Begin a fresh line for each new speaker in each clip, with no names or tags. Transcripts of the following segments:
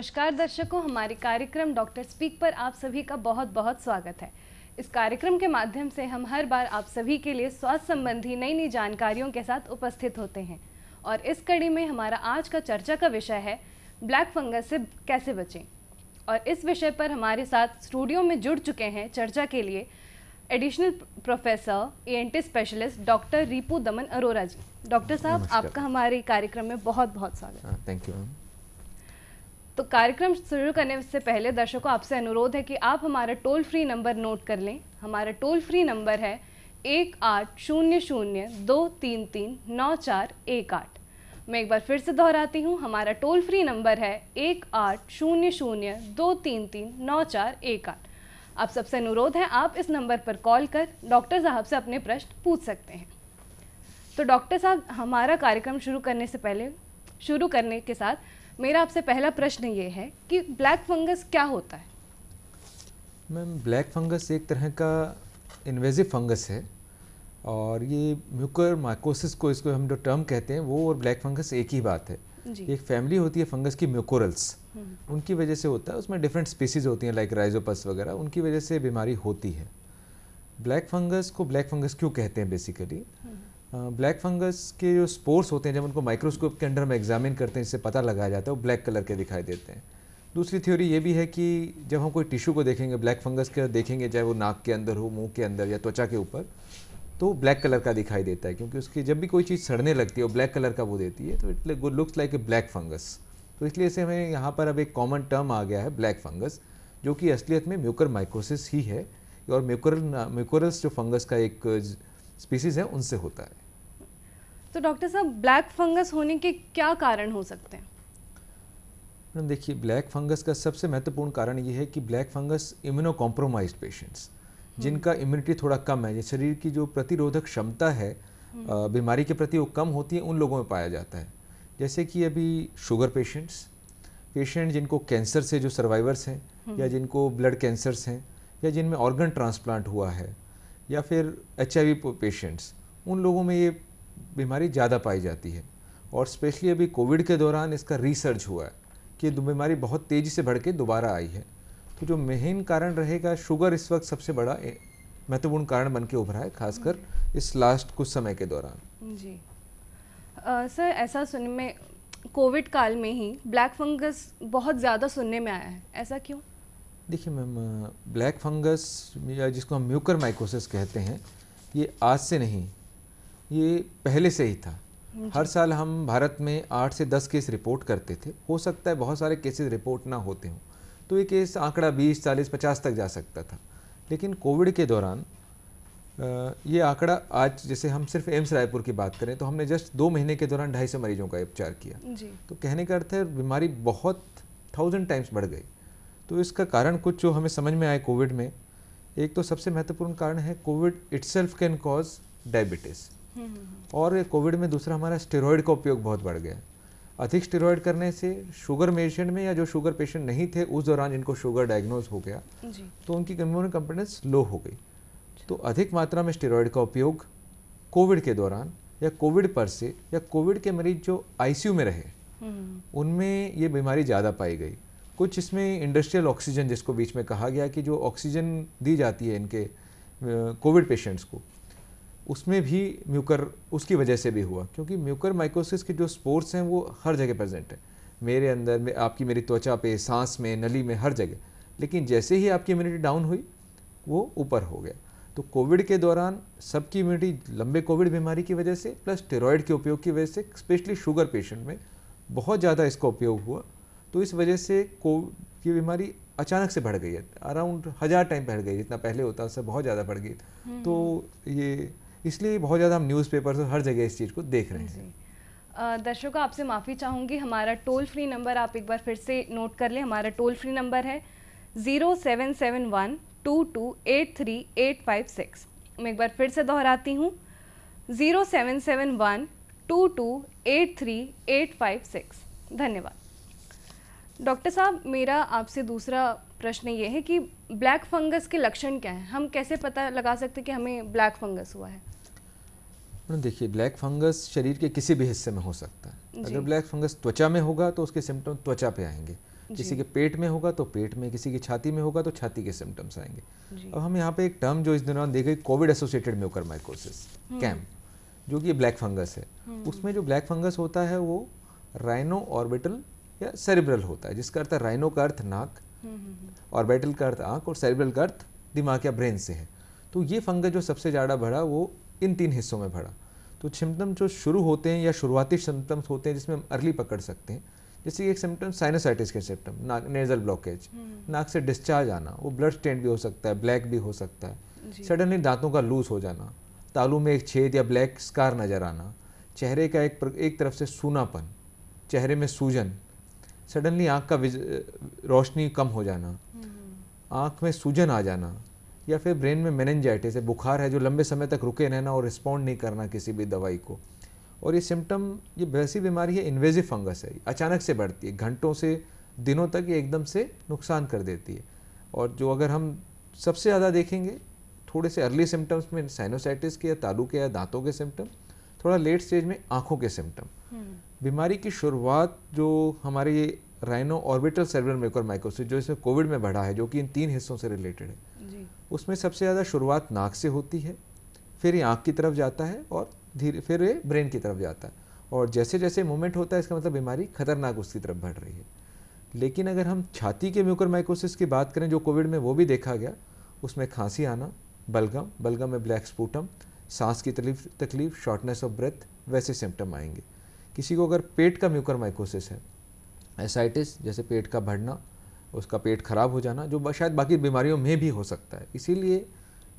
नमस्कार दर्शकों हमारे कार्यक्रम डॉक्टर स्पीक पर आप सभी का बहुत बहुत स्वागत है इस कार्यक्रम के माध्यम से हम हर बार आप सभी के लिए स्वास्थ्य संबंधी नई नई जानकारियों के साथ उपस्थित होते हैं और इस कड़ी में हमारा आज का चर्चा का विषय है ब्लैक फंगस से कैसे बचें और इस विषय पर हमारे साथ स्टूडियो में जुड़ चुके हैं चर्चा के लिए additional professor a specialist doctor Ripu Daman Arora ji doctor साहब आपका हमारे कार्यक्रम में बहुत बहुत स्वागत थैंक हाँ, यू तो कार्यक्रम शुरू करने से पहले दर्शकों आपसे अनुरोध है कि आप हमारा टोल फ्री नंबर नोट कर लें हमारा टोल फ्री नंबर है एक आठ शून्य शून्य दो तीन तीन नौ चार एक आठ मैं एक बार फिर से दोहराती हूँ हमारा टोल फ्री नंबर है एक आठ शून्य शून्य दो तीन तीन नौ चार एक आठ आप सबसे अनुरोध है आप इस नंबर पर कॉल कर डॉक्टर साहब से अपने प्रश्न पूछ सकते हैं तो डॉक्टर साहब हमारा कार्यक्रम शुरू करने से पहले शुरू करने के साथ मेरा आपसे पहला प्रश्न ये है कि ब्लैक फंगस क्या होता है
मैम ब्लैक फंगस एक तरह का इन्वेजिव फंगस है और ये म्यूकर माइकोसिस को इसको हम जो टर्म कहते हैं वो और ब्लैक फंगस एक ही बात है एक फैमिली होती है फंगस की म्यूकोरल्स हम्म। उनकी वजह से होता है उसमें डिफरेंट स्पीसीज होती हैं लाइक राइजोपस वगैरह उनकी वजह से बीमारी होती है ब्लैक फंगस को ब्लैक फंगस क्यों कहते हैं बेसिकली ब्लैक फंगस के जो स्पोर्स होते हैं जब उनको माइक्रोस्कोप के अंडर हम एग्जामिन करते हैं इससे पता लगाया जाता है वो ब्लैक कलर के दिखाई देते हैं दूसरी थ्योरी ये भी है कि जब हम कोई टिश्यू को देखेंगे ब्लैक फंगस के देखेंगे चाहे वो नाक के अंदर हो मुंह के अंदर या त्वचा के ऊपर तो ब्लैक कलर का दिखाई देता है क्योंकि उसकी जब भी कोई चीज़ सड़ने लगती है वो ब्लैक कलर का वो देती है तो it looks like a black fungus तो इसलिए से हमें यहाँ पर अब एक कॉमन टर्म आ गया है ब्लैक फंगस जो कि असलियत में म्यूकर माइक्रोसिस ही है और म्यूकरल म्यूकोरस जो फंगस का एक स्पीसीज़ है उनसे होता है
तो डॉक्टर साहब ब्लैक फंगस होने के क्या कारण हो सकते हैं
मैडम देखिए ब्लैक फंगस का सबसे महत्वपूर्ण कारण ये है कि black fungus immuno compromise patients जिनका इम्यूनिटी थोड़ा कम है शरीर की जो प्रतिरोधक क्षमता है हम्म। बीमारी के प्रति वो कम होती है उन लोगों में पाया जाता है जैसे कि अभी शुगर पेशेंट्स पेशेंट जिनको कैंसर से जो सर्वाइवर्स हैं हम्म। या जिनको ब्लड कैंसर्स हैं या जिनमें ऑर्गन ट्रांसप्लांट हुआ है या फिर एच पेशेंट्स उन लोगों में ये बीमारी ज़्यादा पाई जाती है और स्पेशली अभी कोविड के दौरान इसका रिसर्च हुआ है कि ये बीमारी बहुत तेज़ी से बढ़ के दोबारा आई है तो जो मेन कारण रहेगा शुगर इस वक्त सबसे बड़ा महत्वपूर्ण कारण बन के उभरा है खासकर इस लास्ट कुछ समय के दौरान
जी आ, सर ऐसा सुनने में कोविड काल में ही ब्लैक फंगस बहुत ज़्यादा सुनने में आया है ऐसा क्यों
देखिए मैम ब्लैक फंगस या जिसको हम म्यूकर माइकोसिस कहते हैं ये आज से नहीं ये पहले से ही था हर साल हम भारत में आठ से दस केस रिपोर्ट करते थे हो सकता है बहुत सारे केसेस रिपोर्ट ना होते हों तो ये केस आंकड़ा बीस चालीस पचास तक जा सकता था लेकिन कोविड के दौरान ये आंकड़ा आज जैसे हम सिर्फ एम्स रायपुर की बात करें तो हमने जस्ट दो महीने के दौरान ढाई सौ मरीजों का उपचार किया तो कहने का अर्थ है बीमारी बहुत थाउजेंड टाइम्स बढ़ गई तो इसका कारण कुछ जो हमें समझ में आए कोविड में एक तो सबसे महत्वपूर्ण कारण है COVID itself can cause diabetes और ये कोविड में दूसरा हमारा स्टेरॉयड का उपयोग बहुत बढ़ गया अधिक स्टेरॉयड करने से शुगर पेशेंट में या जो शुगर पेशेंट नहीं थे उस दौरान जिनको शुगर डायग्नोज हो गया तो उनकी इम्यून कंपोनेंस लो हो गई तो अधिक मात्रा में स्टेरॉयड का उपयोग कोविड के दौरान या कोविड पर से या कोविड के मरीज जो आईसीयू में रहे हम्म। उनमें ये बीमारी ज़्यादा पाई गई कुछ इसमें इंडस्ट्रियल ऑक्सीजन जिसको बीच में कहा गया कि जो ऑक्सीजन दी जाती है इनके कोविड पेशेंट्स को उसमें भी म्यूकर उसकी वजह से भी हुआ क्योंकि म्यूकर माइकोसिस के जो स्पोर्ट्स हैं वो हर जगह प्रेजेंट है मेरे अंदर में आपकी मेरी त्वचा पे सांस में नली में हर जगह लेकिन जैसे ही आपकी इम्यूनिटी डाउन हुई वो ऊपर हो गया तो कोविड के दौरान सबकी इम्यूनिटी लंबे कोविड बीमारी की वजह से प्लस स्टेरॉयड के उपयोग की वजह से स्पेशली शुगर पेशेंट में बहुत ज़्यादा इसका उपयोग हुआ तो इस वजह से कोविड की बीमारी अचानक से बढ़ गई है अराउंड हज़ार टाइम बढ़ गई जितना पहले होता उससे बहुत ज़्यादा बढ़ गई हम्म। तो ये इसलिए बहुत ज़्यादा हम पेपर से हर जगह इस चीज़ को देख रहे
हैं दर्शकों आपसे माफ़ी चाहूँगी हमारा टोल फ्री नंबर आप एक बार फिर से नोट कर लें हमारा टोल फ्री नंबर है zero seven seven one two two eight three eight five six मैं एक बार फिर से दोहराती हूँ zero seven seven one two two eight three eight five six धन्यवाद डॉक्टर साहब मेरा आपसे दूसरा प्रश्न ये है कि ब्लैक फंगस के लक्षण क्या हैं हम कैसे पता लगा सकते कि हमें ब्लैक फंगस हुआ है
देखिए ब्लैक फंगस शरीर के किसी भी हिस्से में हो सकता है अगर ब्लैक फंगस त्वचा में होगा तो उसके सिम्टम त्वचा पे आएंगे किसी के पेट में होगा तो पेट में किसी की छाती में होगा तो छाती के सिम्टम्स आएंगे अब हम यहाँ पे एक टर्म जो इस दौरान दी गई COVID associated mucormycosis CAM जो कि ब्लैक फंगस है हम्म। उसमें जो ब्लैक फंगस होता है वो राइनो ऑर्बिटल या सेरिब्रल होता है जिसका अर्थ है राइनो का अर्थ नाक ऑर्बिटल हम्म, हम्म, का अर्थ आँख और सेरिब्रल का अर्थ दिमाग या ब्रेन से है तो ये फंगस जो सबसे ज़्यादा बढ़ा वो इन तीन हिस्सों में भरा तो सिम्टम्स जो शुरू होते हैं या शुरुआती सिम्टम्स होते हैं जिसमें हम अर्ली पकड़ सकते हैं जैसे एक सिम्टम साइनोसाइटिस के सिम्टम नाक नेजल ब्लॉकेज नाक से डिस्चार्ज आना वो ब्लड स्टेन भी हो सकता है ब्लैक भी हो सकता है सडनली दांतों का लूज हो जाना तालू में एक छेद या ब्लैक स्कार नज़र आना चेहरे का एक एक तरफ से सूनापन चेहरे में सूजन सडनली आँख का रोशनी कम हो जाना हम्म। आँख में सूजन आ जाना या फिर ब्रेन में मेनेंजाइटिस है बुखार है जो लंबे समय तक रुके रहना और रिस्पॉन्ड नहीं करना किसी भी दवाई को और ये सिम्टम ये वैसी बीमारी है इन्वेजिव फंगस है अचानक से बढ़ती है घंटों से दिनों तक ये एकदम से नुकसान कर देती है और जो अगर हम सबसे ज़्यादा देखेंगे थोड़े से अर्ली सिम्टम्स में साइनोसाइटिस के या तालू के या दांतों के सिम्टम थोड़ा लेट स्टेज में आँखों के सिम्टम बीमारी की शुरुआत जो हमारे राइनो ऑर्बिटल सर्वर मेकर जो इसमें कोविड में बढ़ा है जो कि इन तीन हिस्सों से रिलेटेड है उसमें सबसे ज़्यादा शुरुआत नाक से होती है फिर ये आँख की तरफ जाता है और धीरे फिर ये ब्रेन की तरफ जाता है और जैसे जैसे मूवमेंट होता है इसका मतलब बीमारी खतरनाक उसकी तरफ बढ़ रही है लेकिन अगर हम छाती के म्यूकर माइकोसिस की बात करें जो कोविड में वो भी देखा गया उसमें खांसी आना बलगम बलगम में ब्लैक स्पूटम सांस की तकलीफ तकलीफ शॉर्टनेस ऑफ ब्रेथ वैसे सिम्टम आएंगे किसी को अगर पेट का म्यूकर माइकोसिस है एसाइटिस जैसे पेट का भरना उसका पेट खराब हो जाना जो शायद बाकी बीमारियों में भी हो सकता है इसीलिए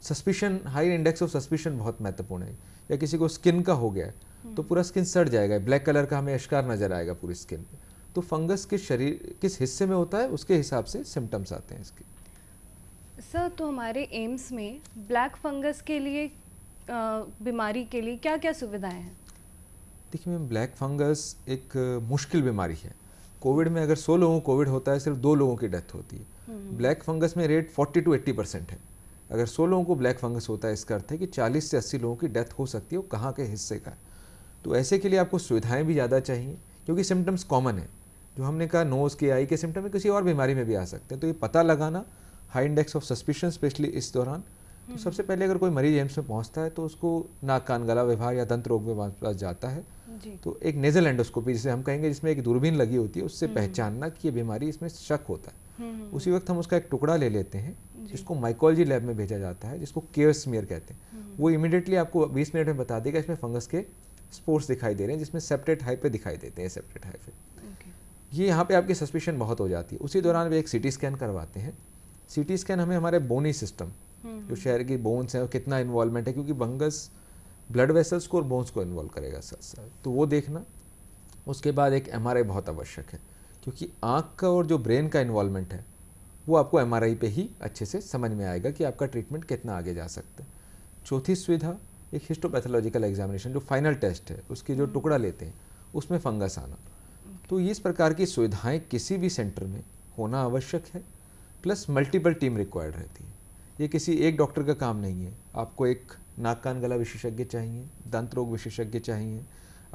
suspicion high index of suspicion बहुत महत्वपूर्ण है या किसी को स्किन का हो गया है हम्म। तो पूरा स्किन सड़ जाएगा ब्लैक कलर का हमें अश्कार नजर आएगा पूरी स्किन पे तो फंगस किस शरीर किस हिस्से में होता है उसके हिसाब से सिम्टम्स आते हैं इसके
सर तो हमारे एम्स में ब्लैक फंगस के लिए बीमारी के लिए क्या क्या सुविधाएं हैं
देखिए मैम ब्लैक फंगस एक मुश्किल बीमारी है कोविड में अगर सौ लोगों को कोविड होता है सिर्फ दो लोगों की डेथ होती है हम्म। ब्लैक फंगस में rate forty to eighty percent है अगर सौ लोगों को ब्लैक फंगस होता है इसका अर्थ है कि चालीस से अस्सी लोगों की डेथ हो सकती है वो कहाँ के हिस्से का है तो ऐसे के लिए आपको सुविधाएँ भी ज़्यादा चाहिए क्योंकि सिम्टम्स कॉमन है जो हमने कहा नोज़ के आई के सिम्टम में किसी और बीमारी में भी आ सकते हैं तो ये पता लगाना high index of suspicion specially इस दौरान तो हम्म। सबसे पहले अगर कोई मरीज एम्स में पहुंचता है तो उसको नाक कान गला व्यवहार या दंत रोग में पास जाता है तो एक नेजल एंडोस्कोपी जिसे हम कहेंगे जिसमें एक दूरबीन लगी होती है उससे हम्म। पहचानना कि ये बीमारी इसमें शक होता है हम्म, हम्म, उसी वक्त हम उसका एक टुकड़ा ले लेते हैं जिसको माइकोलॉजी लैब में भेजा जाता है जिसको केयर स्मियर कहते हैं वो इमिडिएटली आपको 20 मिनट में बता देगा इसमें फंगस के स्पोर्ट्स दिखाई दे रहे हैं जिसमें सेप्टेट हाइपे दिखाई देते हैं सेप्टेट हाइपे ये यहाँ पे आपकी सस्पेशन बहुत हो जाती है उसी दौरान वे एक सी स्कैन करवाते हैं सी स्कैन हमें हमारे बोनी सिस्टम जो शहर की बोन्स हैं कितना इन्वॉल्वमेंट है क्योंकि बंगस ब्लड वेसल्स को और बोन्स को इन्वॉल्व करेगा साथ साथ तो वो देखना उसके बाद एक एम बहुत आवश्यक है क्योंकि आँख का और जो ब्रेन का इन्वॉल्वमेंट है वो आपको एम आर ही अच्छे से समझ में आएगा कि आपका ट्रीटमेंट कितना आगे जा सकता है चौथी सुविधा एक हिस्टोपैथोलॉजिकल एग्जामिनेशन जो फाइनल टेस्ट है उसकी जो हम्म। टुकड़ा लेते हैं उसमें फंगस आना तो इस प्रकार की सुविधाएं किसी भी सेंटर में होना आवश्यक है प्लस मल्टीपल टीम रिक्वायर्ड रहती है ये किसी एक डॉक्टर का काम नहीं है आपको एक नाक कान गला विशेषज्ञ चाहिए दंत रोग विशेषज्ञ चाहिए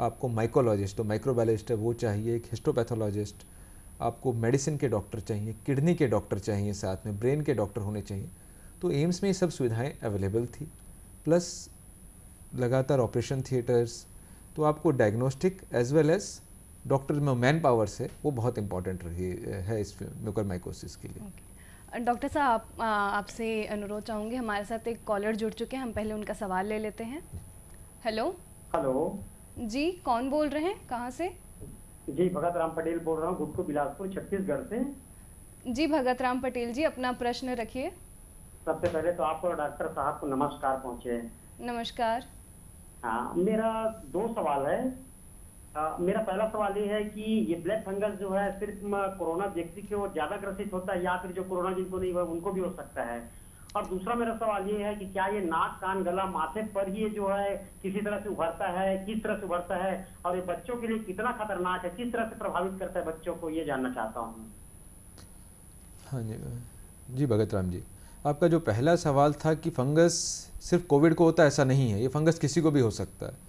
आपको माइकोलॉजिस्ट तो माइक्रोबायोलॉजिस्ट है वो चाहिए एक हिस्टोपैथोलॉजिस्ट आपको मेडिसिन के डॉक्टर चाहिए किडनी के डॉक्टर चाहिए साथ में ब्रेन के डॉक्टर होने चाहिए तो एम्स में ये सब सुविधाएं अवेलेबल थी प्लस लगातार ऑपरेशन थिएटर्स तो आपको diagnostic as well as doctor में मैन पावर है वो बहुत इंपॉर्टेंट रही है इस म्यूकर माइकोसिस के लिए
okay. डॉक्टर साहब आपसे अनुरोध चाहूंगी हमारे साथ एक कॉलर जुड़ चुके हैं हम पहले उनका सवाल ले लेते हैं हेलो हेलो जी कौन बोल रहे हैं कहाँ से
जी भगत राम पटेल बोल रहा हूँ गुटको बिलासपुर छत्तीसगढ़ से
जी भगत राम पटेल जी अपना प्रश्न रखिए
सबसे पहले तो आपको डॉक्टर साहब को नमस्कार पहुँचे
नमस्कार हाँ मेरा
दो सवाल है मेरा पहला सवाल ये है कि ये ब्लैक फंगस जो है सिर्फ कोरोना व्यक्ति के और ज्यादा ग्रसित होता है या फिर जो कोरोना जिनको नहीं हुआ उनको भी हो सकता है और दूसरा मेरा सवाल ये है कि क्या ये नाक कान गला माथे पर ही जो है किसी तरह से उभरता है किस तरह से उभरता है और ये बच्चों के लिए कितना खतरनाक है किस तरह से प्रभावित करता है बच्चों को ये जानना चाहता हूँ हाँ जी जी भगत राम जी आपका जो पहला सवाल था कि फंगस सिर्फ कोविड को होता है ऐसा नहीं है ये फंगस किसी को भी हो सकता है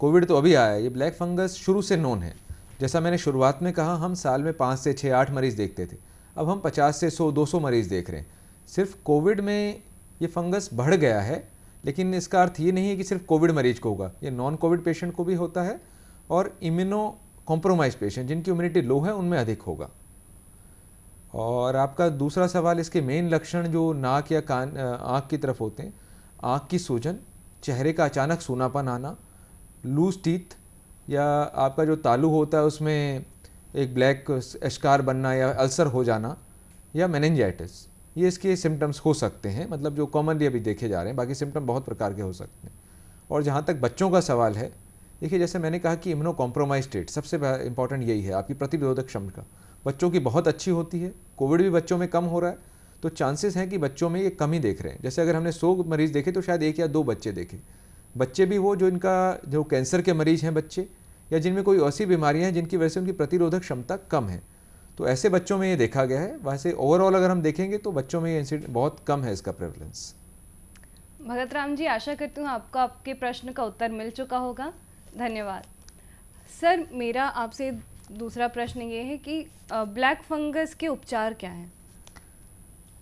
कोविड तो अभी आया है ये ब्लैक फंगस शुरू से नोन है जैसा मैंने शुरुआत में कहा हम साल में पाँच से छः आठ मरीज़ देखते थे अब हम पचास से सौ दो सौ मरीज़ देख रहे हैं सिर्फ कोविड में ये फंगस बढ़ गया है लेकिन इसका अर्थ ये नहीं है कि सिर्फ कोविड मरीज को होगा ये नॉन कोविड पेशेंट को भी होता है और इम्यूनो कॉम्प्रोमाइज पेशेंट जिनकी इम्यूनिटी लो है उनमें अधिक होगा और आपका दूसरा सवाल इसके मेन लक्षण जो नाक या कान आँख की तरफ होते हैं आँख की सूजन चेहरे का अचानक सूनापन आना लूज टीथ या आपका जो तालू होता है उसमें एक ब्लैक एशकार बनना या अल्सर हो जाना या मैनेजाइटिस ये इसके सिम्टम्स हो सकते हैं मतलब जो कॉमनली अभी देखे जा रहे हैं बाकी सिम्टम बहुत प्रकार के हो सकते हैं और जहाँ तक बच्चों का सवाल है देखिए जैसे मैंने कहा कि इम्यूनो कॉम्प्रोमाइज स्टेट सबसे इंपॉर्टेंट यही है आपकी प्रतिरोधक क्षमता बच्चों की बहुत अच्छी होती है कोविड भी बच्चों में कम हो रहा है तो चांसेस हैं कि बच्चों में ये कमी देख रहे हैं जैसे अगर हमने सौ मरीज़ देखे तो शायद एक या दो बच्चे देखें बच्चे भी वो जो इनका जो कैंसर के मरीज हैं बच्चे या जिनमें कोई ऐसी बीमारियां हैं जिनकी वजह से उनकी प्रतिरोधक क्षमता कम है तो ऐसे बच्चों में ये देखा गया है वैसे ओवरऑल अगर हम देखेंगे तो बच्चों में ये इंसिडेंट बहुत कम है इसका प्रेवलेंस
भगत राम जी आशा करती हूँ आपको आपके प्रश्न का उत्तर मिल चुका होगा धन्यवाद सर मेरा आपसे दूसरा प्रश्न ये है कि ब्लैक फंगस के उपचार क्या है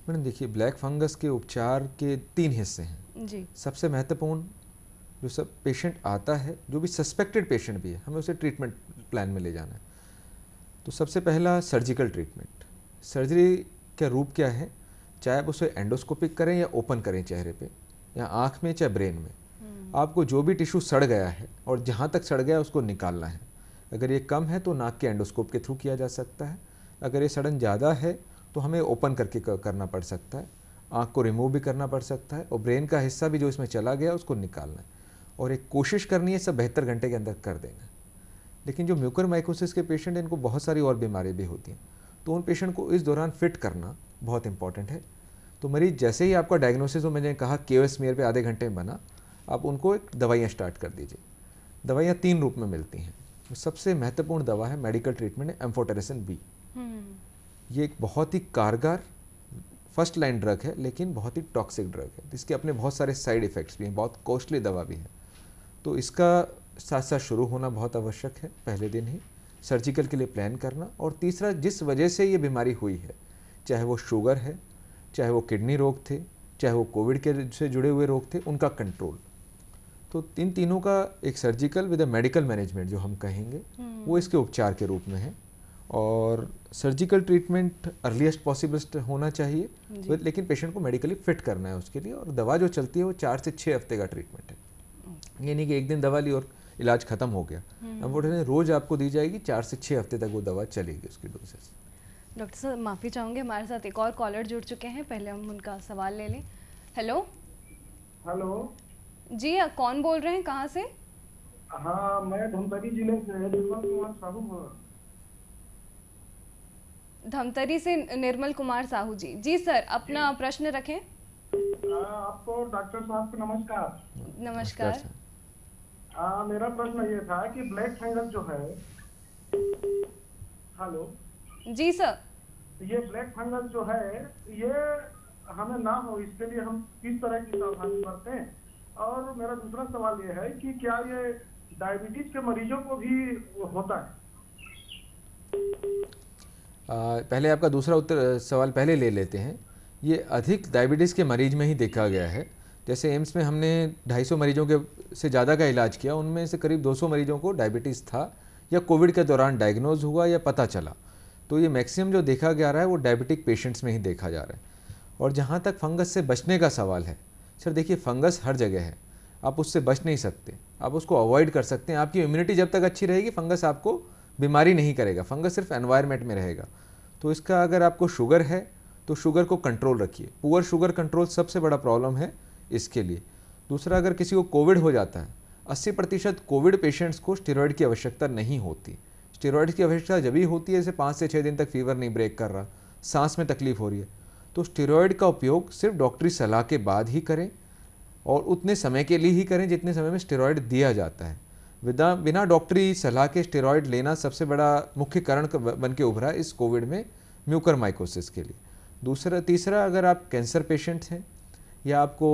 मैडम देखिए ब्लैक फंगस के उपचार के तीन हिस्से हैं जी सबसे महत्वपूर्ण जो सब पेशेंट आता है जो भी सस्पेक्टेड पेशेंट भी है हमें उसे ट्रीटमेंट प्लान में ले जाना है तो सबसे पहला सर्जिकल ट्रीटमेंट सर्जरी का रूप क्या है चाहे आप उसे एंडोस्कोपिक करें या ओपन करें चेहरे पे या आँख में चाहे ब्रेन में हम्म। आपको जो भी टिश्यू सड़ गया है और जहाँ तक सड़ गया उसको निकालना है अगर ये कम है तो नाक के एंडोस्कोप के थ्रू किया जा सकता है अगर ये सड़न ज़्यादा है तो हमें ओपन करके करना पड़ सकता है आँख को रिमूव भी करना पड़ सकता है और ब्रेन का हिस्सा भी जो इसमें चला गया उसको निकालना है और एक कोशिश करनी है सब बेहतर घंटे के अंदर कर देना लेकिन जो म्यूकर माइकोसिस के पेशेंट हैं इनको बहुत सारी और बीमारी भी होती हैं तो उन पेशेंट को इस दौरान फिट करना बहुत इंपॉर्टेंट है तो मरीज जैसे ही आपका डायग्नोसिस हो मैंने कहा के एस मेयर पर आधे घंटे में बना आप उनको एक दवाइयाँ स्टार्ट कर दीजिए दवाइयाँ तीन रूप में मिलती हैं तो सबसे महत्वपूर्ण दवा है मेडिकल ट्रीटमेंट है एम्फोटेरेसिन बी
हम्म।
ये एक बहुत ही कारगर फर्स्ट लाइन ड्रग है लेकिन बहुत ही टॉक्सिक ड्रग है इसके अपने बहुत सारे साइड इफ़ेक्ट्स भी हैं बहुत कॉस्टली दवा भी है तो इसका साथ साथ शुरू होना बहुत आवश्यक है पहले दिन ही सर्जिकल के लिए प्लान करना और तीसरा जिस वजह से ये बीमारी हुई है चाहे वो शुगर है चाहे वो किडनी रोग थे चाहे वो कोविड के से जुड़े हुए रोग थे उनका कंट्रोल तो इन तीनों का एक सर्जिकल विद मेडिकल मैनेजमेंट जो हम कहेंगे वो हम्म। इसके उपचार के रूप में है और सर्जिकल ट्रीटमेंट अर्लीस्ट पॉसिबल होना चाहिए लेकिन पेशेंट को मेडिकली फिट करना है उसके लिए और दवा जो चलती है वो चार से छः हफ्ते का ट्रीटमेंट है ये नहीं कि एक दिन दवा ली और इलाज खत्म हो गया हम्म। अब अम्बोडन रोज आपको दी जाएगी चार से छः हफ्ते तक वो दवा चलेगी उसकी डोजेस
डॉक्टर साहब माफ़ी चाहूँगी हमारे साथ एक और कॉलर जुड़ चुके हैं पहले हम उनका सवाल ले लें हेलो हेलो जी आ, कौन बोल रहे हैं कहाँ से
हाँ मैं धमतरी जिले से
धमतरी से निर्मल कुमार साहू जी जी सर अपना प्रश्न रखें आपको डॉक्टर साहब को नमस्कार नमस्कार
आ, मेरा प्रश्न ये था कि ब्लैक फंगस जो है हेलो
जी सर ये ब्लैक फंगस जो है ये हमें ना हो
इसके लिए हम किस तरह की सावधानी बरते हैं और मेरा दूसरा सवाल ये है कि क्या ये डायबिटीज के मरीजों को भी होता है आ, पहले आपका दूसरा उत्तर सवाल पहले ले लेते हैं ये अधिक डायबिटीज़ के मरीज में ही देखा गया है जैसे एम्स में हमने 250 मरीजों के से ज़्यादा का इलाज किया उनमें से करीब 200 मरीजों को डायबिटीज़ था या कोविड के दौरान डायग्नोज हुआ या पता चला तो ये मैक्सिमम जो देखा जा रहा है वो डायबिटिक पेशेंट्स में ही देखा जा रहा है और जहाँ तक फंगस से बचने का सवाल है सर देखिए फंगस हर जगह है आप उससे बच नहीं सकते आप उसको अवॉइड कर सकते हैं आपकी इम्यूनिटी जब तक अच्छी रहेगी फंगस आपको बीमारी नहीं करेगा फंगस सिर्फ एनवायरमेंट में रहेगा तो इसका अगर आपको शुगर है तो शुगर को कंट्रोल रखिए पुअर शुगर कंट्रोल सबसे बड़ा प्रॉब्लम है इसके लिए दूसरा अगर किसी को कोविड हो जाता है 80 प्रतिशत कोविड पेशेंट्स को स्टेरॉयड की आवश्यकता नहीं होती स्टेरॉयड की आवश्यकता जब भी होती है जैसे पाँच से छः दिन तक फीवर नहीं ब्रेक कर रहा सांस में तकलीफ हो रही है तो स्टेरॉयड का उपयोग सिर्फ डॉक्टरी सलाह के बाद ही करें और उतने समय के लिए ही करें जितने समय में स्टेरॉयड दिया जाता है विदा बिना डॉक्टरी सलाह के स्टेरॉयड लेना सबसे बड़ा मुख्य कारण बन के उभरा इस कोविड में म्यूकर माइकोसिस के लिए दूसरा तीसरा अगर आप कैंसर पेशेंट हैं या आपको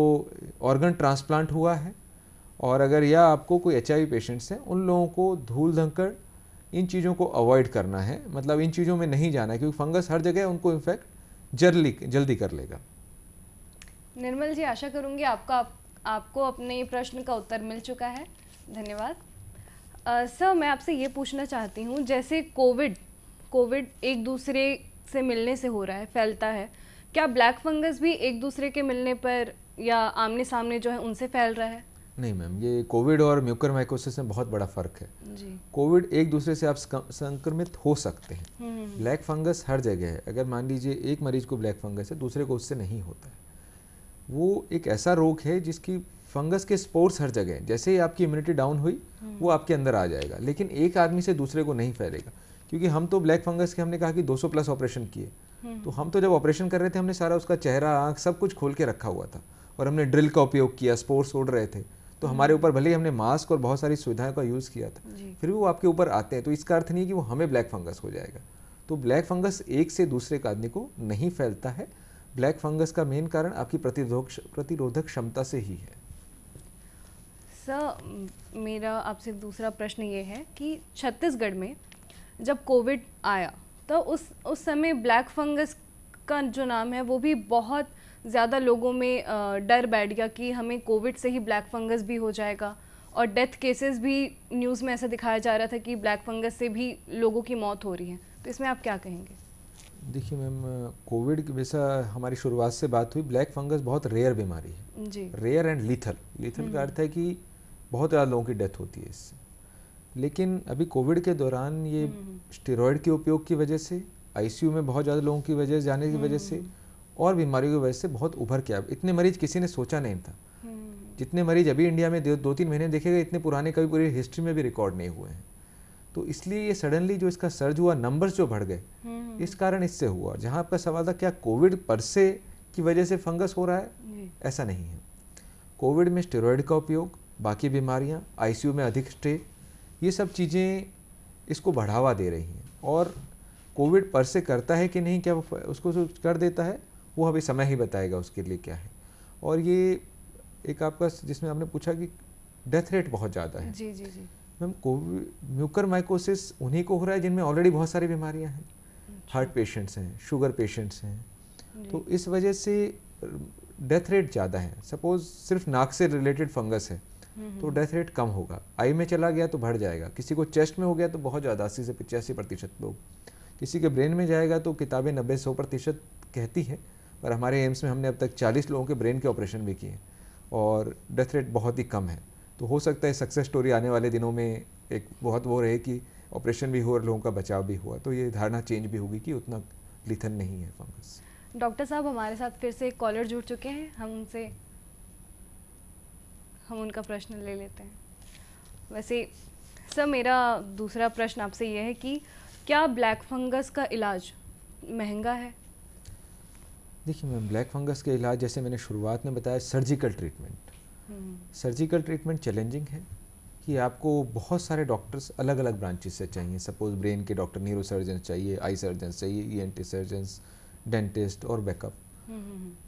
ऑर्गन ट्रांसप्लांट हुआ है और अगर या आपको कोई एच पेशेंट्स हैं उन लोगों को धूल धंकड़ इन चीज़ों को अवॉइड करना है मतलब इन चीज़ों में नहीं जाना है क्योंकि फंगस हर जगह उनको इन्फेक्ट जल्दी जल्दी कर लेगा
निर्मल जी आशा करूँगी आपका आप, आपको अपने प्रश्न का उत्तर मिल चुका है धन्यवाद सर मैं आपसे ये पूछना चाहती हूँ जैसे कोविड कोविड एक दूसरे से मिलने से हो रहा है फैलता है क्या ब्लैक फंगस भी एक दूसरे के मिलने पर या आमने सामने जो है उनसे फैल रहा है
नहीं मैम ये कोविड और म्यूकर माइकोसिस में बहुत बड़ा फर्क है कोविड एक दूसरे से आप संक्रमित हो सकते हैं हम्म, हम्म। ब्लैक फंगस हर जगह है अगर मान लीजिए एक मरीज को ब्लैक फंगस है दूसरे को उससे नहीं होता है वो एक ऐसा रोग है जिसकी फंगस के स्पोर्स हर जगह जैसे ही आपकी इम्यूनिटी डाउन हुई हम्म। वो आपके अंदर आ जाएगा लेकिन एक आदमी से दूसरे को नहीं फैलेगा क्योंकि हम तो ब्लैक फंगस के हमने कहा कि 200 प्लस ऑपरेशन किए हम्म। तो हम तो जब ऑपरेशन कर रहे थे हमने सारा उसका चेहरा आँख सब कुछ खोल के रखा हुआ था और हमने ड्रिल का उपयोग किया स्पोर्ट्स उड़ रहे थे तो हमारे हम्म। ऊपर भले ही हमने मास्क और बहुत सारी सुविधाओं का यूज़ किया था फिर भी वो आपके ऊपर आते हैं तो इसका अर्थ नहीं है कि वो हमें ब्लैक फंगस हो जाएगा तो ब्लैक फंगस एक से दूसरे का आदमी को नहीं फैलता है ब्लैक फंगस का मेन कारण आपकी प्रतिरोधक प्रतिरोधक क्षमता से ही है
सर मेरा आपसे दूसरा प्रश्न ये है कि छत्तीसगढ़ में जब कोविड आया तो उस उस समय ब्लैक फंगस का जो नाम है वो भी बहुत ज़्यादा लोगों में डर बैठ गया कि हमें कोविड से ही ब्लैक फंगस भी हो जाएगा और डेथ केसेस भी न्यूज़ में ऐसा दिखाया जा रहा था कि ब्लैक फंगस से भी लोगों की मौत हो रही है तो इसमें आप क्या कहेंगे
देखिए मैम कोविड वैसा हमारी शुरुआत से बात हुई ब्लैक फंगस बहुत रेयर बीमारी है जी रेयर एंड लीथल लीथल का हम्म। अर्थ है कि बहुत ज़्यादा लोगों की डेथ होती है इससे लेकिन अभी कोविड के दौरान ये हम्म, हम्म। स्टेरॉयड के उपयोग की वजह से आईसीयू में बहुत ज़्यादा लोगों की वजह से जाने की वजह से हम्म। और बीमारियों की वजह से बहुत उभर के आए इतने मरीज किसी ने सोचा नहीं था जितने मरीज अभी इंडिया में दो तीन महीने देखे गए इतने पुराने कभी पूरी हिस्ट्री में भी रिकॉर्ड नहीं हुए हैं तो इसलिए ये सडनली जो इसका सर्ज हुआ नंबर्स जो बढ़ गए इस कारण इससे हुआ जहाँ आपका सवाल था क्या कोविड पर से की वजह से फंगस हो रहा है ऐसा नहीं है कोविड में स्टेरॉयड का उपयोग बाकी बीमारियाँ आईसीयू में अधिक स्टे ये सब चीज़ें इसको बढ़ावा दे रही हैं और कोविड पर से करता है कि नहीं क्या उसको कर देता है वो हमें समय ही बताएगा उसके लिए क्या है और ये एक आपका जिसमें आपने पूछा कि डेथ रेट बहुत ज़्यादा है जी जी जी मैम कोविड म्यूकर माइकोसिस उन्हीं को हो रहा है जिनमें ऑलरेडी बहुत सारी बीमारियां हैं अच्छा। हार्ट पेशेंट्स हैं शुगर पेशेंट्स हैं तो इस वजह से डेथ रेट ज़्यादा है सपोज सिर्फ नाक से रिलेटेड फंगस है तो डेथ रेट कम होगा आई में चला गया तो बढ़ जाएगा किसी को चेस्ट में हो गया तो बहुत ज़्यादा अस्सी से पचासी प्रतिशत लोग किसी के ब्रेन में जाएगा तो किताबें नब्बे सौ प्रतिशत कहती है पर हमारे एम्स में हमने अब तक चालीस लोगों के ब्रेन के ऑपरेशन भी किए और डेथ रेट बहुत ही कम है तो हो सकता है सक्सेस स्टोरी आने वाले दिनों में एक बहुत वो रहे कि ऑपरेशन भी हुआ और लोगों का बचाव भी हुआ तो ये धारणा चेंज भी होगी कि उतना लिथन नहीं है फंगस
डॉक्टर साहब हमारे साथ फिर से कॉलर जुड़ चुके हैं हम उनसे हम उनका प्रश्न ले लेते हैं वैसे सर मेरा दूसरा प्रश्न आपसे ये है कि क्या ब्लैक फंगस का इलाज महंगा है
देखिए मैम ब्लैक फंगस का इलाज जैसे मैंने शुरुआत में बताया सर्जिकल ट्रीटमेंट हम्म। सर्जिकल ट्रीटमेंट चैलेंजिंग है कि आपको बहुत सारे डॉक्टर्स अलग अलग ब्रांचेस से चाहिए सपोज ब्रेन के डॉक्टर न्यूरो सर्जन चाहिए आई सर्जन चाहिए ई एन सर्जन डेंटिस्ट और बैकअप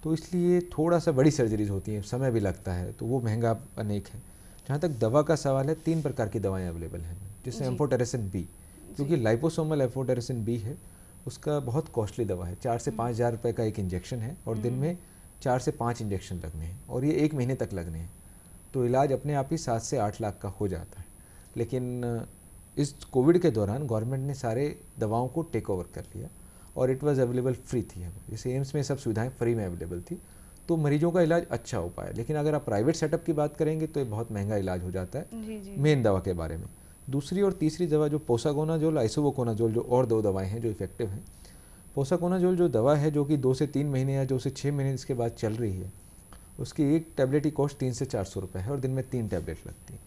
तो इसलिए थोड़ा सा बड़ी सर्जरीज होती हैं समय भी लगता है तो वो महंगा अनेक है जहाँ तक दवा का सवाल है तीन प्रकार की दवाएं अवेलेबल हैं जैसे एम्फोटेरेसिन बी क्योंकि लाइपोसोमल एम्फोटेरेसिन बी है उसका बहुत कॉस्टली दवा है चार से हम्म। पाँच हज़ार रुपये का एक इंजेक्शन है और दिन हम्म। में चार से पाँच इंजेक्शन लगने हैं और ये एक महीने तक लगने हैं तो इलाज अपने आप ही सात से आठ लाख का हो जाता है लेकिन इस कोविड के दौरान गवर्नमेंट ने सारे दवाओं को टेक ओवर कर लिया और इट वाज अवेलेबल फ्री थी हमें जैसे एम्स में सब सुविधाएं फ्री में अवेलेबल थी तो मरीजों का इलाज अच्छा हो पाया लेकिन अगर आप प्राइवेट सेटअप की बात करेंगे तो ये बहुत महंगा इलाज हो जाता है मेन दवा के बारे में दूसरी और तीसरी दवा जो पोसागोनाजोल आइसोवोकोनाजोल जो और दो दवाएं हैं जो इफेक्टिव हैं पोसाकोनाजोल जो दवा है जो कि दो से तीन महीने या दो से छः महीने इसके बाद चल रही है उसकी एक टैबलेट की कॉस्ट तीन से चार सौ रुपये है और दिन में तीन टैबलेट लगती है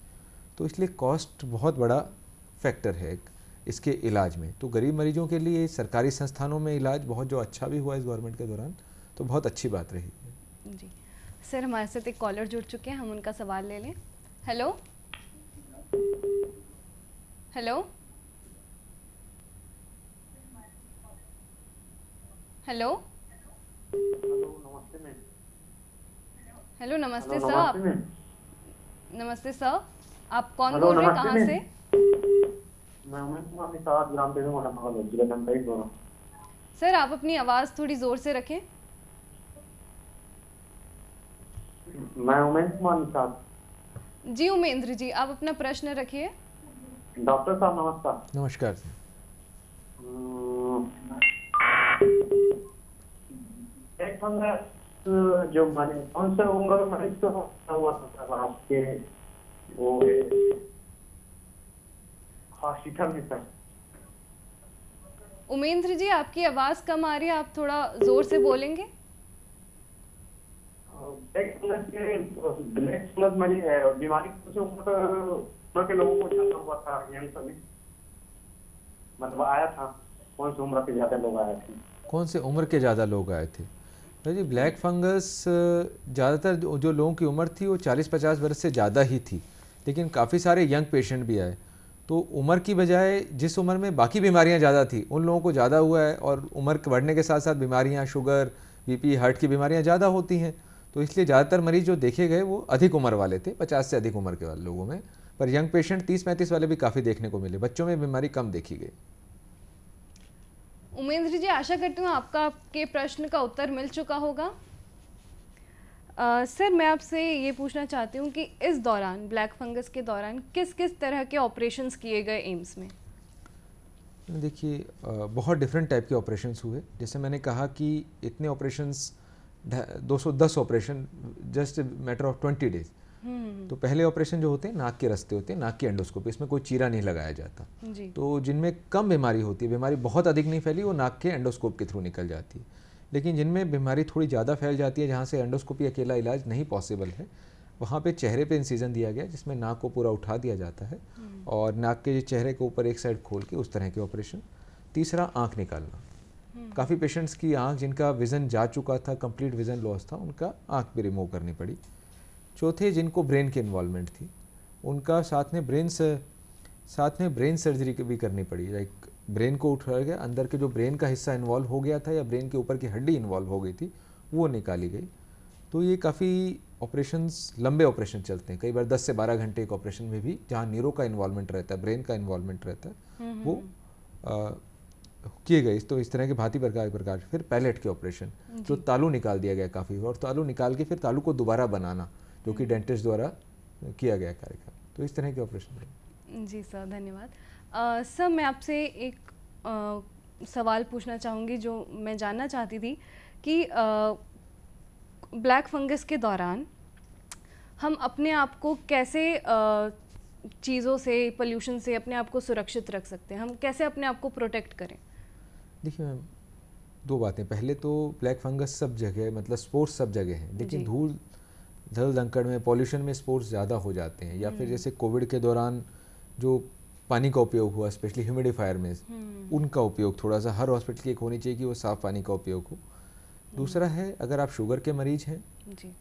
तो इसलिए कॉस्ट बहुत बड़ा फैक्टर है एक इसके इलाज में तो गरीब मरीजों के लिए सरकारी संस्थानों में इलाज बहुत जो अच्छा भी हुआ इस गवर्नमेंट के दौरान तो बहुत अच्छी बात रही
जी सर हमारे साथ एक कॉलर जुड़ चुके हैं हम उनका सवाल ले लें हेलो हेलो हेलो हेलो नमस्ते सर नमस्ते सर आप कौन बोल रहे हैं कहाँ से
सर
आप अपनी आवाज थोड़ी जोर से रखें
मैं उमेंद्र कुमार निषाद
जी उमेंद्र जी आप अपना प्रश्न रखिए
डॉक्टर साहब नमस्कार नमस्कार जो मरीज
कौन से उम्र मरीज तो हुआ था आपके वो उमेंद्र जी आपकी आवाज कम आ रही है आप थोड़ा जोर से बोलेंगे
कौन कौन से उम्र के ज़्यादा लोग आए थे तो जी ब्लैक फंगस ज़्यादातर जो लोगों की उम्र थी वो 40-50 वर्ष से ज़्यादा ही थी लेकिन काफ़ी सारे यंग पेशेंट भी आए तो उम्र की बजाय जिस उम्र में बाकी बीमारियां ज़्यादा थी उन लोगों को ज़्यादा हुआ है और उम्र बढ़ने के साथ साथ बीमारियां शुगर बीपी हार्ट की बीमारियां ज़्यादा होती हैं तो इसलिए ज़्यादातर मरीज जो देखे गए वो अधिक उम्र वाले थे पचास से अधिक उम्र के लोगों में पर यंग पेशेंट तीस पैंतीस वाले भी काफ़ी देखने को मिले बच्चों में बीमारी कम देखी गई
उमेंद्र जी आशा करती हूँ आपका आपके प्रश्न का उत्तर मिल चुका होगा सर मैं आपसे ये पूछना चाहती हूँ कि इस दौरान ब्लैक फंगस के दौरान किस किस तरह के ऑपरेशंस किए गए एम्स में
देखिए बहुत डिफरेंट टाइप के ऑपरेशन हुए जैसे मैंने कहा कि इतने operation 210 operation just matter of 20 days तो पहले ऑपरेशन जो होते हैं नाक के रस्ते होते हैं नाक की एंडोस्कोपी इसमें कोई चीरा नहीं लगाया जाता तो जिनमें कम बीमारी होती है बीमारी बहुत अधिक नहीं फैली वो नाक के एंडोस्कोप के थ्रू निकल जाती है लेकिन जिनमें बीमारी थोड़ी ज़्यादा फैल जाती है जहाँ से एंडोस्कोपी अकेला इलाज नहीं पॉसिबल है वहाँ पे चेहरे पे इंसीजन दिया गया जिसमें नाक को पूरा उठा दिया जाता है हम्म। और नाक के चेहरे के ऊपर एक साइड खोल के उस तरह के ऑपरेशन तीसरा आँख निकालना हम्म। काफ़ी पेशेंट्स की आँख जिनका विज़न जा चुका था कम्प्लीट विज़न लॉस था उनका आँख भी रिमूव करनी पड़ी चौथे जिनको ब्रेन की इन्वॉलमेंट थी उनका साथ में ब्रेन साथ में ब्रेन सर्जरी भी करनी पड़ी लाइक ब्रेन को उठाया गया अंदर के जो ब्रेन का हिस्सा इन्वॉल्व हो गया था या ब्रेन के ऊपर की हड्डी इन्वॉल्व हो गई थी वो निकाली गई तो ये काफ़ी ऑपरेशंस लंबे ऑपरेशन चलते हैं कई बार 10 से 12 घंटे के ऑपरेशन में भी जहाँ नीरो का इन्वॉल्वमेंट रहता है ब्रेन का इन्वॉल्वमेंट रहता है वो किए गए तो इस तरह के भांति प्रकार प्रकार फिर पैलेट के ऑपरेशन जो तालू निकाल दिया गया काफ़ी और तालू निकाल के फिर तालू को दोबारा बनाना जो कि डेंटिस्ट हम्म। द्वारा किया गया कार्यक्रम तो इस तरह के ऑपरेशन
जी सर धन्यवाद सर मैं आपसे एक आ, सवाल पूछना चाहूँगी जो मैं जानना चाहती थी कि ब्लैक फंगस के दौरान हम अपने आप को कैसे चीज़ों से पोल्यूशन से अपने आप को सुरक्षित रख सकते हैं हम कैसे अपने आप को प्रोटेक्ट करें
देखिए मैम दो बातें पहले तो ब्लैक फंगस सब जगह मतलब स्पोर्ट्स सब जगह हैं लेकिन धूल धल धंकड़ में पॉल्यूशन में स्पोर्ट्स ज़्यादा हो जाते हैं या फिर हम्म। जैसे कोविड के दौरान जो पानी का उपयोग हुआ स्पेशली ह्यूमिडिफायर में हम्म। उनका उपयोग थोड़ा सा हर हॉस्पिटल की एक होनी चाहिए कि वो साफ़ पानी का उपयोग हो हम्म। दूसरा है अगर आप शुगर के मरीज हैं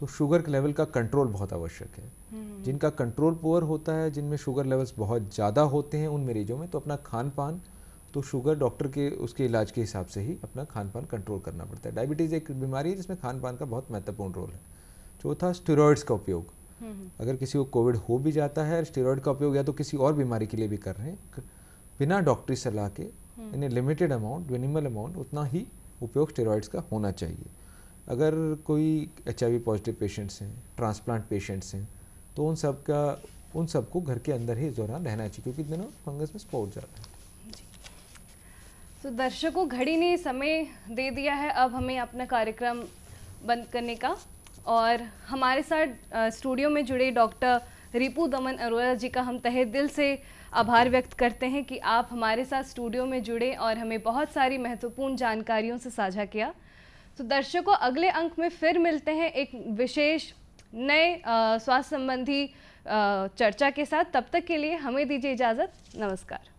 तो शुगर के लेवल का कंट्रोल बहुत आवश्यक है हम्म। जिनका कंट्रोल पुअर होता है जिनमें शुगर लेवल्स बहुत ज़्यादा होते हैं उन मरीजों में तो अपना खान पान तो शुगर डॉक्टर के उसके इलाज के हिसाब से ही अपना खान पान कंट्रोल करना पड़ता है डायबिटीज़ एक बीमारी है जिसमें खान पान का बहुत महत्वपूर्ण रोल है चौथा स्टेरॉयड्स का उपयोग अगर किसी को कोविड हो भी जाता है स्टेरॉयड का उपयोग या तो किसी और बीमारी के लिए भी कर रहे हैं बिना डॉक्टरी सलाह के हम्म। यानी लिमिटेड अमाउंट मिनिमल अमाउंट उतना ही उपयोग स्टेरॉयड्स का होना चाहिए अगर कोई एच पॉजिटिव पेशेंट्स हैं ट्रांसप्लांट पेशेंट्स हैं तो उन सब का उन सबको घर के अंदर ही इस दौरान रहना चाहिए क्योंकि दोनों फंगस में स्पोर्ट जाता है
तो दर्शकों घड़ी ने समय दे दिया है अब हमें अपना कार्यक्रम बंद करने का और हमारे साथ स्टूडियो में जुड़े डॉक्टर रिपू दमन अरोरा जी का हम तहे दिल से आभार व्यक्त करते हैं कि आप हमारे साथ स्टूडियो में जुड़े और हमें बहुत सारी महत्वपूर्ण जानकारियों से साझा किया तो दर्शकों अगले अंक में फिर मिलते हैं एक विशेष नए स्वास्थ्य संबंधी चर्चा के साथ तब तक के लिए हमें दीजिए इजाज़त नमस्कार